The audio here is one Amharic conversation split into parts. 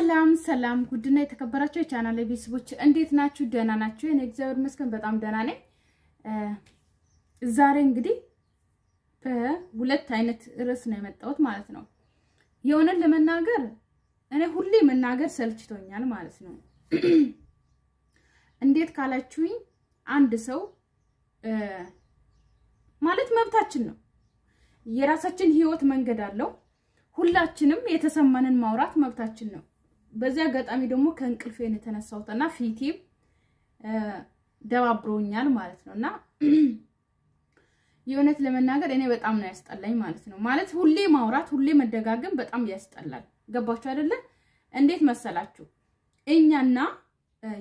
ሰላም ሰላም፣ ጉድና የተከበራችሁ የቻናል ቤተሰቦች እንዴት ናችሁ? ደህና ናችሁ? እኔ እግዚአብሔር ይመስገን በጣም ደህና ነኝ። ዛሬ እንግዲህ በሁለት አይነት ርዕስ ነው የመጣሁት ማለት ነው። የሆነን ለመናገር እኔ ሁሌ መናገር ሰልችቶኛል ማለት ነው። እንዴት ካላችሁኝ አንድ ሰው ማለት መብታችን ነው። የራሳችን ህይወት መንገድ አለው። ሁላችንም የተሰማንን ማውራት መብታችን ነው። በዚህ አጋጣሚ ደግሞ ከእንቅልፌን የተነሳሁት እና ፊቴም ደባብሮኛል ማለት ነው እና የእውነት ለመናገር እኔ በጣም ነው ያስጠላኝ ማለት ነው። ማለት ሁሌ ማውራት ሁሌ መደጋገም በጣም ያስጠላል። ገባችሁ አይደለ? እንዴት መሰላችሁ? እኛና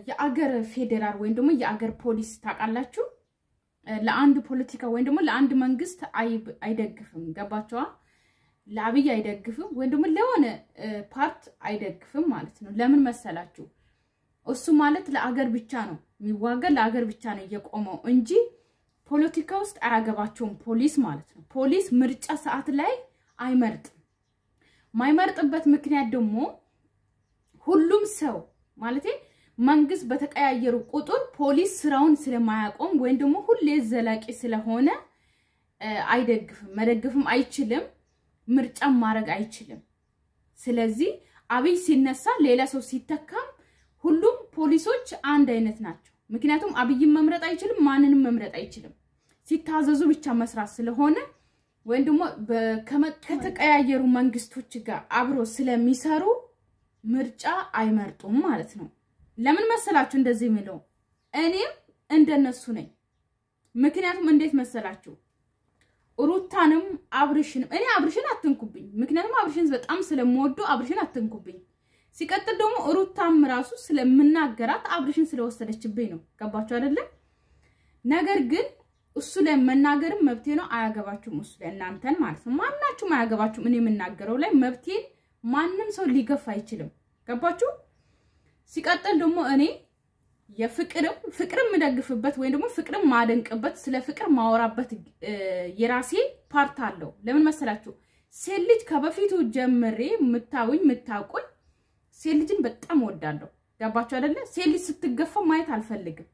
የአገር ፌዴራል ወይም ደግሞ የአገር ፖሊስ ታውቃላችሁ፣ ለአንድ ፖለቲካ ወይም ደግሞ ለአንድ መንግስት አይደግፍም። ገባችኋ? ለአብይ አይደግፍም ወይም ደግሞ ለሆነ ፓርት አይደግፍም ማለት ነው። ለምን መሰላችሁ? እሱ ማለት ለአገር ብቻ ነው የሚዋጋ ለአገር ብቻ ነው እየቆመው እንጂ ፖለቲካ ውስጥ አያገባቸውም። ፖሊስ ማለት ነው። ፖሊስ ምርጫ ሰዓት ላይ አይመርጥም። ማይመርጥበት ምክንያት ደግሞ ሁሉም ሰው ማለት መንግስት በተቀያየሩ ቁጥር ፖሊስ ስራውን ስለማያቆም ወይም ደግሞ ሁሌ ዘላቂ ስለሆነ አይደግፍም፣ መደግፍም አይችልም። ምርጫም ማድረግ አይችልም። ስለዚህ አብይ ሲነሳ ሌላ ሰው ሲተካም ሁሉም ፖሊሶች አንድ አይነት ናቸው። ምክንያቱም አብይን መምረጥ አይችልም፣ ማንንም መምረጥ አይችልም። ሲታዘዙ ብቻ መስራት ስለሆነ ወይም ደግሞ ከተቀያየሩ መንግስቶች ጋር አብሮ ስለሚሰሩ ምርጫ አይመርጡም ማለት ነው። ለምን መሰላችሁ እንደዚህ የሚለው? እኔም እንደነሱ ነኝ። ምክንያቱም እንዴት መሰላችሁ ሩታንም አብርሽንም እኔ አብርሽን አትንኩብኝ፣ ምክንያቱም አብርሽን በጣም ስለምወዱ አብርሽን አትንኩብኝ። ሲቀጥል ደግሞ ሩታም ራሱ ስለምናገራት አብርሽን ስለወሰደችብኝ ነው። ገባችሁ አይደለም? ነገር ግን እሱ ላይ መናገርም መብቴ ነው። አያገባችሁም። እሱ ላይ እናንተን ማለት ነው። ማናችሁም አያገባችሁም። እኔ የምናገረው ላይ መብቴን ማንም ሰው ሊገፍ አይችልም። ገባችሁ? ሲቀጥል ደግሞ እኔ የፍቅርም ፍቅርም የምደግፍበት ወይም ደግሞ ፍቅርም ማደንቅበት ስለ ፍቅር ማወራበት የራሴ ፓርት አለው። ለምን መሰላችሁ? ሴት ልጅ ከበፊቱ ጀምሬ ምታውኝ ምታውቁኝ ሴት ልጅን በጣም ወዳለሁ። ገባችሁ አይደለ? ሴት ልጅ ስትገፋ ማየት አልፈልግም።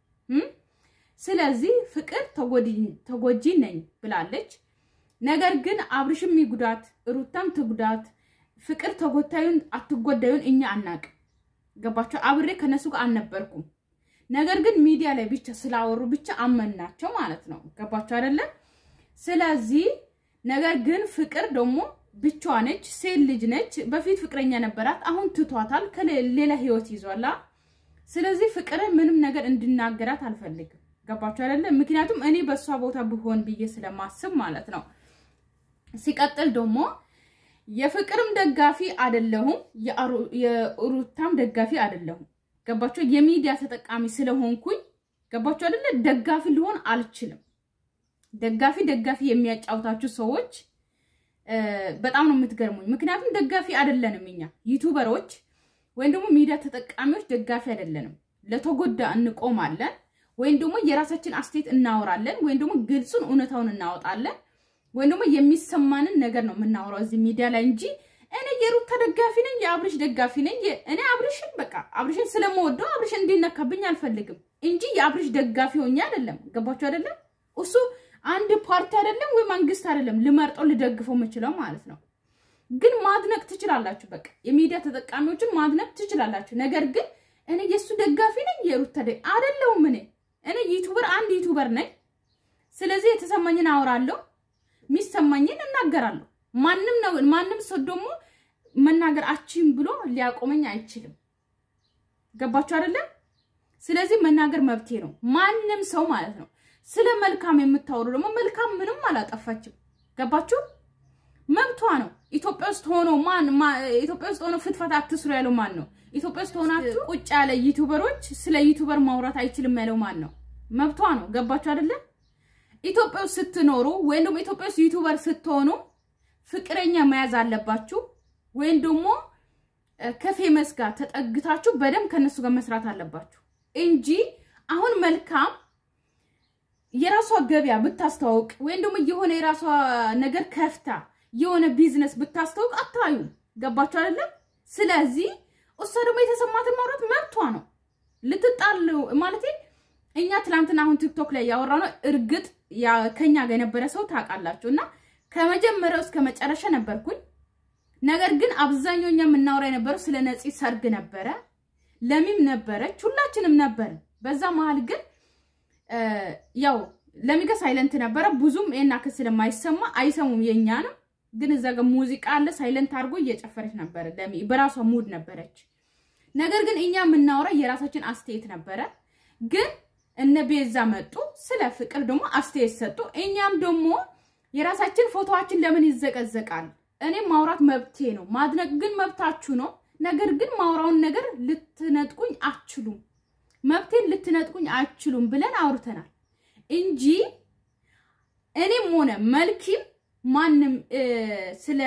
ስለዚህ ፍቅር ተጎጂ ነኝ ብላለች። ነገር ግን አብርሽም ይጉዳት ሩታም ትጉዳት ፍቅር ተጎታዩን አትጎዳዩን እኛ አናቅ። ገባችሁ? አብሬ ከነሱ ጋር አልነበርኩም። ነገር ግን ሚዲያ ላይ ብቻ ስላወሩ ብቻ አመናቸው ማለት ነው። ገባቸው አይደለም? ስለዚህ ነገር ግን ፍቅር ደግሞ ብቻዋ ነች፣ ሴት ልጅ ነች። በፊት ፍቅረኛ ነበራት፣ አሁን ትቷታል፣ ሌላ ህይወት ይዟላ። ስለዚህ ፍቅር ምንም ነገር እንድናገራት አልፈልግም። ገባቸው አይደለም? ምክንያቱም እኔ በእሷ ቦታ ብሆን ብዬ ስለማስብ ማለት ነው። ሲቀጥል ደግሞ የፍቅርም ደጋፊ አይደለሁም፣ የሩታም ደጋፊ አይደለሁም። ገባቸው የሚዲያ ተጠቃሚ ስለሆንኩኝ ገባቸው አይደለ ደጋፊ ሊሆን አልችልም። ደጋፊ ደጋፊ የሚያጫውታችሁ ሰዎች በጣም ነው የምትገርሙኝ። ምክንያቱም ደጋፊ አይደለንም እኛ ዩቱበሮች ወይም ደግሞ ሚዲያ ተጠቃሚዎች ደጋፊ አይደለንም። ለተጎዳ እንቆማለን፣ ወይም ደግሞ የራሳችን አስተያየት እናወራለን፣ ወይም ደግሞ ግልጹን እውነታውን እናወጣለን፣ ወይም ደግሞ የሚሰማንን ነገር ነው የምናወራው እዚህ ሚዲያ ላይ እንጂ እኔ የሩታ ደጋፊ ነኝ፣ የአብርሽ ደጋፊ ነኝ። እኔ አብርሽን በቃ አብርሽን ስለምወደው አብርሽን እንዲነካብኝ አልፈልግም እንጂ የአብርሽ ደጋፊ ሆኜ አይደለም። ገባችሁ አይደለም? እሱ አንድ ፓርቲ አይደለም ወይ መንግስት አይደለም ልመርጠው ልደግፈው የምችለው ማለት ነው። ግን ማድነቅ ትችላላችሁ። በቃ የሚዲያ ተጠቃሚዎችን ማድነቅ ትችላላችሁ። ነገር ግን እኔ የእሱ ደጋፊ ነኝ፣ የሩታ አይደለሁም። እኔ እኔ ዩቱበር አንድ ዩቱበር ነኝ። ስለዚህ የተሰማኝን አወራለሁ፣ የሚሰማኝን እናገራለሁ። ማንም ነው ማንም ሰው ደግሞ መናገር አችም ብሎ ሊያቆመኝ አይችልም። ገባችሁ አይደለም? ስለዚህ መናገር መብቴ ነው፣ ማንም ሰው ማለት ነው። ስለ መልካም የምታወሩ ደግሞ መልካም ምንም አላጠፋችም። ገባችሁ? መብቷ ነው። ኢትዮጵያ ውስጥ ሆኖ ማን ኢትዮጵያ ውስጥ ሆኖ ፍትፈት አትስሩ ያለው ማን ነው? ኢትዮጵያ ውስጥ ሆናችሁ ቁጭ ያለ ዩቲዩበሮች ስለ ዩቲዩበር ማውራት አይችልም ያለው ማን ነው? መብቷ ነው። ገባችሁ አይደለም? ኢትዮጵያ ውስጥ ስትኖሩ ወይም ደግሞ ኢትዮጵያ ውስጥ ዩቲዩበር ስትሆኑ ፍቅረኛ መያዝ አለባችሁ ወይም ደግሞ ከፌ መስጋ ተጠግታችሁ በደንብ ከነሱ ጋር መስራት አለባችሁ እንጂ አሁን መልካም የራሷ ገበያ ብታስተዋውቅ ወይም ደግሞ የሆነ የራሷ ነገር ከፍታ የሆነ ቢዝነስ ብታስተዋውቅ አታዩ። ገባችሁ አይደለም? ስለዚህ እሷ ደግሞ የተሰማትን ማውራት መብቷ ነው። ልትጣል ማለት እኛ ትላንትና አሁን ቲክቶክ ላይ ያወራ ነው። እርግጥ ከኛ ጋር የነበረ ሰው ታውቃላችሁ እና ከመጀመሪያው እስከ መጨረሻ ነበርኩኝ። ነገር ግን አብዛኛው እኛ የምናወራ የነበረው ስለ ነፂ ሰርግ ነበረ፣ ለሚም ነበረች፣ ሁላችንም ነበር በዛ መሀል ግን ያው ለሚጋ ሳይለንት ነበረ። ብዙም ይሄን አክል ስለማይሰማ አይሰሙም የኛ ነው። ግን እዛ ጋር ሙዚቃ አለ ሳይለንት አድርጎ እየጨፈረች ነበረ። ለሚ በራሷ ሙድ ነበረች። ነገር ግን እኛ የምናወራ የራሳችን አስተያየት ነበረ። ግን እነ ቤዛ መጡ፣ ስለ ፍቅር ደግሞ አስተያየት ሰጡ። እኛም ደግሞ የራሳችን ፎቶዋችን ለምን ይዘቀዘቃል? እኔም ማውራት መብቴ ነው። ማድነቅ ግን መብታችሁ ነው። ነገር ግን ማውራውን ነገር ልትነጥቁኝ አችሉም መብቴን ልትነጥቁኝ አችሉም ብለን አውርተናል እንጂ እኔም ሆነ መልኪም ማንም ስለ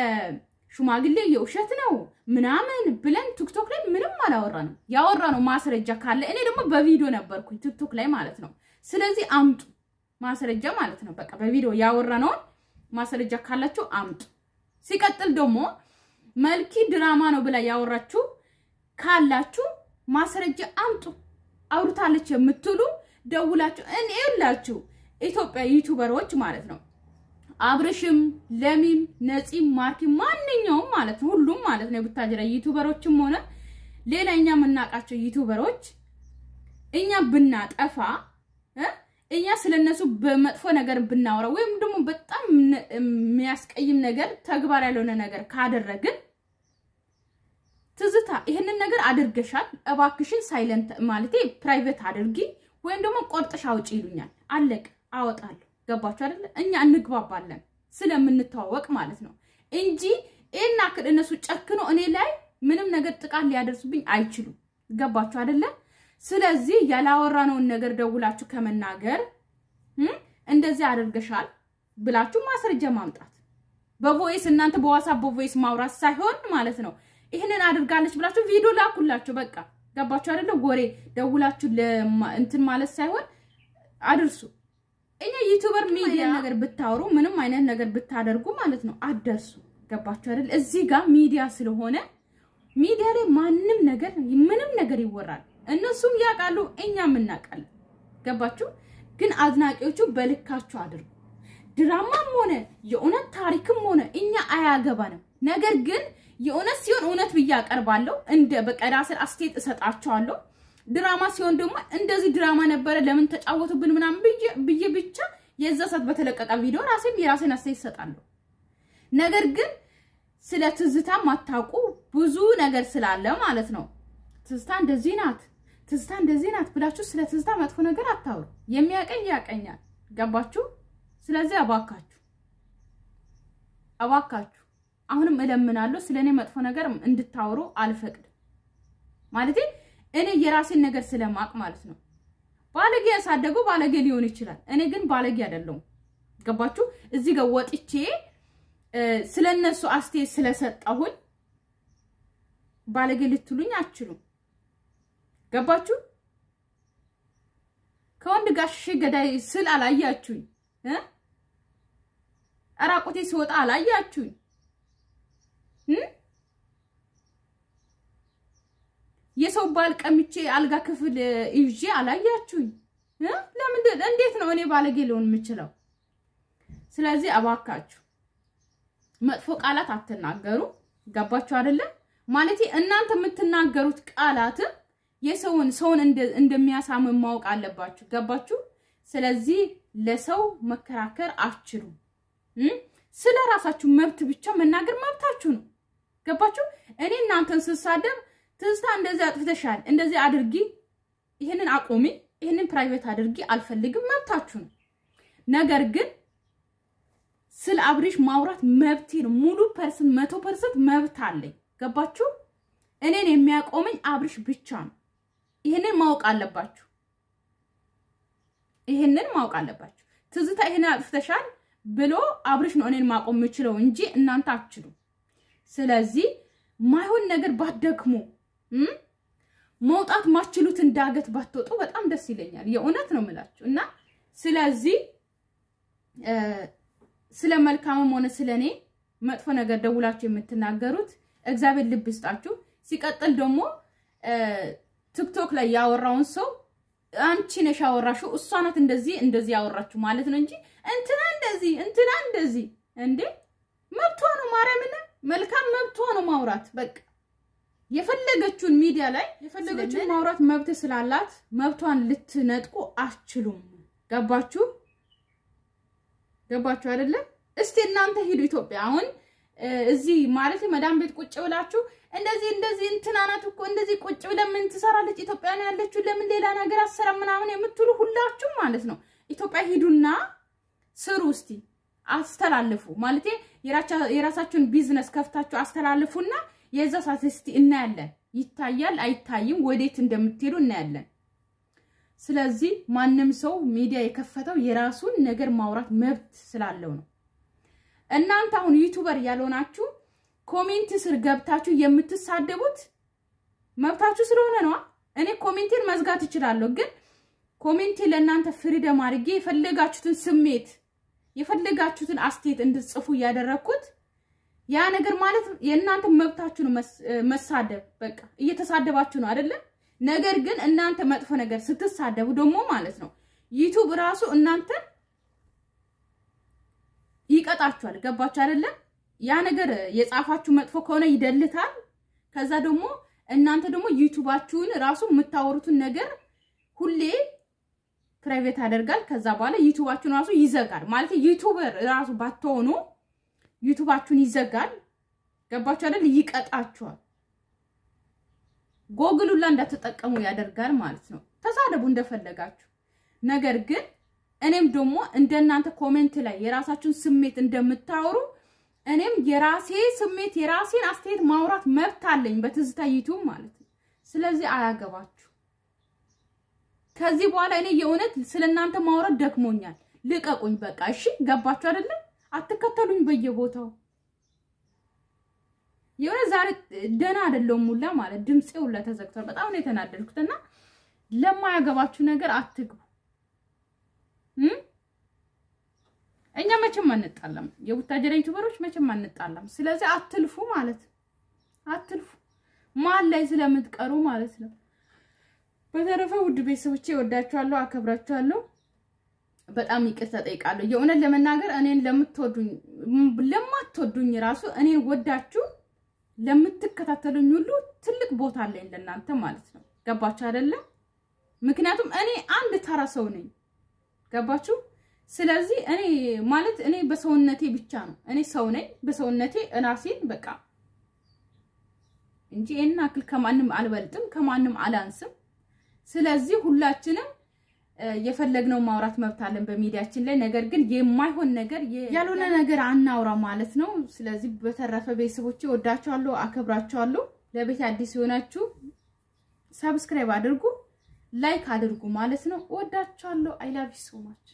ሽማግሌ የውሸት ነው ምናምን ብለን ቲክቶክ ላይ ምንም አላወራንም። ያወራነው ማስረጃ ካለ እኔ ደግሞ በቪዲዮ ነበርኩኝ ቲክቶክ ላይ ማለት ነው። ስለዚህ አምጡ ማስረጃ ማለት ነው። በቃ በቪዲዮ ያወራነውን ማስረጃ ካላችሁ አምጡ። ሲቀጥል ደግሞ መልኪ ድራማ ነው ብላ ያወራችሁ ካላችሁ ማስረጃ አምጡ። አውርታለች የምትሉ ደውላችሁ እኔ የላችሁ ኢትዮጵያ ዩቱበሮች ማለት ነው። አብርሽም፣ ለሚም፣ ነፂም፣ ማርኪ ማንኛውም ማለት ነው ሁሉም ማለት ነው የቡታጅራ ዩቱበሮችም ሆነ ሌላ እኛ የምናውቃቸው ዩቱበሮች እኛ ብናጠፋ እኛ ስለ እነሱ በመጥፎ ነገር ብናወራ ወይም ደግሞ በጣም የሚያስቀይም ነገር ተግባር ያልሆነ ነገር ካደረግን ትዝታ ይህንን ነገር አድርገሻል፣ እባክሽን ሳይለንት ማለቴ ፕራይቬት አድርጊ ወይም ደግሞ ቆርጥሽ አውጪ ይሉኛል። አለቅ አወጣለሁ። ገባችሁ አይደለ? እኛ እንግባባለን ስለምንተዋወቅ ማለት ነው እንጂ ይህን እነሱ ጨክኖ እኔ ላይ ምንም ነገር ጥቃት ሊያደርሱብኝ አይችሉም። ገባችሁ አይደለም? ስለዚህ ያላወራነውን ነገር ደውላችሁ ከመናገር እንደዚህ አድርገሻል ብላችሁ ማስረጃ ማምጣት በቮይስ እናንተ በዋሳብ በቮይስ ማውራት ሳይሆን ማለት ነው። ይህንን አድርጋለች ብላችሁ ቪዲዮ ላኩላችሁ። በቃ ገባችሁ አይደለ? ወሬ ደውላችሁ እንትን ማለት ሳይሆን አድርሱ። እኛ ዩቱበር ሚዲያ ነገር ብታወሩ ምንም አይነት ነገር ብታደርጉ ማለት ነው አደርሱ። ገባችሁ አይደል? እዚህ ጋር ሚዲያ ስለሆነ ሚዲያ ላይ ማንም ነገር ምንም ነገር ይወራል። እነሱም ያውቃሉ፣ እኛም እናውቃለን። ገባችሁ? ግን አድናቂዎቹ በልካችሁ አድርጉ። ድራማም ሆነ የእውነት ታሪክም ሆነ እኛ አያገባንም። ነገር ግን የእውነት ሲሆን እውነት ብዬ አቀርባለሁ። እንደ በቀዳ አስቴት እሰጣቸዋለሁ። ድራማ ሲሆን ደግሞ እንደዚህ ድራማ ነበረ ለምን ተጫወቱብን ምናምን ብዬ ብቻ የዛ ሰዓት በተለቀቀ ቪዲዮ ራሴም የራሴን አስተያየት እሰጣለሁ። ነገር ግን ስለ ትዝታ ማታውቁ ብዙ ነገር ስላለ ማለት ነው። ትዝታ እንደዚህ ናት። ትዝታ እንደዚህ ናት ብላችሁ ስለ ትዝታ መጥፎ ነገር አታውሩ። የሚያቀኝ ያቀኛል። ገባችሁ? ስለዚህ አባካችሁ አባካችሁ አሁንም እለምናለሁ ስለ እኔ መጥፎ ነገር እንድታወሩ አልፈቅድም። ማለት እኔ የራሴን ነገር ስለማቅ ማለት ነው። ባለጌ ያሳደገው ባለጌ ሊሆን ይችላል። እኔ ግን ባለጌ አይደለሁም። ገባችሁ? እዚህ ጋር ወጥቼ ስለነሱ አስቴ ስለሰጠሁኝ ባለጌ ልትሉኝ አችሉም። ገባችሁ? ከወንድ ጋር ገዳይ ስል አላያችሁኝ። አራቁቴ ሲወጣ አላያችሁኝ። የሰው ባል ቀምቼ አልጋ ክፍል ይዤ አላያችሁኝ። ለምን እንዴት ነው እኔ ባለጌ ሊሆን የምችለው? ስለዚህ እባካችሁ መጥፎ ቃላት አትናገሩ። ገባችሁ አይደለም? ማለት እናንተ የምትናገሩት ቃላትም የሰውን ሰውን እንደሚያሳምን ማወቅ አለባችሁ። ገባችሁ? ስለዚህ ለሰው መከራከር አችሉ ስለ ራሳችሁ መብት ብቻ መናገር መብታችሁ ነው። ገባችሁ? እኔ እናንተን ስሳደብ ትዝታ እንደዚህ አጥፍተሻል፣ እንደዚህ አድርጊ፣ ይህንን አቁሚ፣ ይህንን ፕራይቬት አድርጊ፣ አልፈልግም፣ መብታችሁ ነው። ነገር ግን ስለ አብሪሽ ማውራት መብቴ ነው። ሙሉ ፐርሰንት መቶ ፐርሰንት መብት አለኝ። ገባችሁ? እኔን የሚያቆመኝ አብሪሽ ብቻ ነው። ይህንን ማወቅ አለባችሁ። ይህንን ማወቅ አለባችሁ። ትዝታ ይህንን አጥፍተሻል ብሎ አብርሽ ነው እኔን ማቆም የምችለው እንጂ እናንተ አትችሉ። ስለዚህ ማይሆን ነገር ባትደክሙ መውጣት ማችሉትን ዳገት ባትወጡ በጣም ደስ ይለኛል። የእውነት ነው የምላችሁ እና ስለዚህ ስለ መልካምም ሆነ ስለ እኔ መጥፎ ነገር ደውላችሁ የምትናገሩት እግዚአብሔር ልብ ይስጣችሁ። ሲቀጥል ደግሞ ቲክቶክ ላይ ያወራውን ሰው አንቺ ነሽ ያወራሽው፣ እሷ ናት እንደዚህ እንደዚህ ያወራችሁ ማለት ነው እንጂ እንትና እንደዚህ እንትና እንደዚህ እንዴ መብቷ ነው። ማርያምን መልካም መብቷ ነው ማውራት። በቃ የፈለገችውን ሚዲያ ላይ የፈለገችውን ማውራት መብት ስላላት መብቷን ልትነጥቁ አትችሉም። ገባችሁ? ገባችሁ አይደለም? እስቲ እናንተ ሂዱ ኢትዮጵያ አሁን እዚህ ማለት መዳም ቤት ቁጭ ብላችሁ እንደዚህ እንደዚህ እንትና ናት እኮ እንደዚህ ቁጭ ብለን ምን ትሰራለች ኢትዮጵያ ነው ያለችው፣ ለምን ሌላ ነገር አሰራ ምናምን የምትሉ ሁላችሁም ማለት ነው ኢትዮጵያ ሂዱና ስሩ እስቲ አስተላልፉ። ማለት የራሳችሁን ቢዝነስ ከፍታችሁ አስተላልፉና የዛ ሰዓት እናያለን፣ ይታያል አይታይም፣ ወዴት እንደምትሄዱ እናያለን። ስለዚህ ማንም ሰው ሚዲያ የከፈተው የራሱን ነገር ማውራት መብት ስላለው ነው። እናንተ አሁን ዩቱበር ያልሆናችሁ ኮሜንት ስር ገብታችሁ የምትሳደቡት መብታችሁ ስለሆነ ነዋ። እኔ ኮሜንቴን መዝጋት እችላለሁ፣ ግን ኮሜንቴ ለእናንተ ፍሪደም አድርጌ የፈለጋችሁትን ስሜት የፈለጋችሁትን አስቴት እንድትጽፉ እያደረግኩት ያ ነገር ማለት የእናንተ መብታችሁን መሳደብ በቃ እየተሳደባችሁ ነው አይደለም። ነገር ግን እናንተ መጥፎ ነገር ስትሳደቡ ደግሞ ማለት ነው ዩቱብ ራሱ እናንተን ይቀጣችኋል። ገባችሁ አይደለም? ያ ነገር የጻፋችሁ መጥፎ ከሆነ ይደልታል። ከዛ ደግሞ እናንተ ደግሞ ዩቱባችሁን ራሱ የምታወሩትን ነገር ሁሌ ፕራይቬት ያደርጋል። ከዛ በኋላ ዩቱባችሁን ራሱ ይዘጋል። ማለት ዩቱበር ራሱ ባትሆኑ ዩቱባችሁን ይዘጋል። ገባችሁ አይደል? ይቀጣችኋል። ጎግሉላ እንዳትጠቀሙ ያደርጋል ማለት ነው። ተሳደቡ እንደፈለጋችሁ ነገር ግን እኔም ደግሞ እንደናንተ ኮሜንት ላይ የራሳችሁን ስሜት እንደምታወሩ እኔም የራሴ ስሜት የራሴን አስተያየት ማውራት መብት አለኝ በትዝታ ዩቲዩብ ማለት ነው። ስለዚህ አያገባችሁ። ከዚህ በኋላ እኔ የእውነት ስለናንተ ማውራት ደክሞኛል። ልቀቁኝ በቃ። እሺ ገባችሁ አይደለም? አትከተሉኝ በየቦታው የሆነ ዛሬ ደህና አይደለሁም ሁላ ማለት ድምፄ ሁላ ተዘግቷል። በጣም ነው የተናደድኩትና ለማያገባችሁ ነገር አትግቡ። እኛ መቼም አንጣላም። የቡታጀራ ዩቱበሮች መቼም አንጣላም። ስለዚህ አትልፉ ማለት አትልፉ ማን ላይ ስለምትቀሩ ማለት ነው። በተረፈ ውድ ቤተሰቦቼ ወዳችኋለሁ፣ አከብራችኋለሁ። በጣም ይቅርታ ጠይቃለሁ። የእውነት ለመናገር እኔን ለምትወዱኝ ለማትወዱኝ ራሱ እኔን ወዳችሁ ለምትከታተሉኝ ሁሉ ትልቅ ቦታ አለኝ ለእናንተ ማለት ነው። ገባችሁ አይደለም? ምክንያቱም እኔ አንድ ተራ ሰው ነኝ። ገባችሁ? ስለዚህ እኔ ማለት እኔ በሰውነቴ ብቻ ነው እኔ ሰው ነኝ። በሰውነቴ እራሴን በቃ እንጂ እና አክል ከማንም አልበልጥም፣ ከማንም አላንስም። ስለዚህ ሁላችንም የፈለግነው ማውራት መብት አለን በሚዲያችን ላይ። ነገር ግን የማይሆን ነገር ያልሆነ ነገር አናውራ ማለት ነው። ስለዚህ በተረፈ ቤተሰቦች ወዳቸዋለሁ፣ አከብራቸዋለሁ። ለቤት አዲስ የሆናችሁ ሰብስክራይብ አድርጉ። ላይክ አድርጉ ማለት ነው። ወዳችኋለሁ። አይላቪ ላቭ ሶ ማች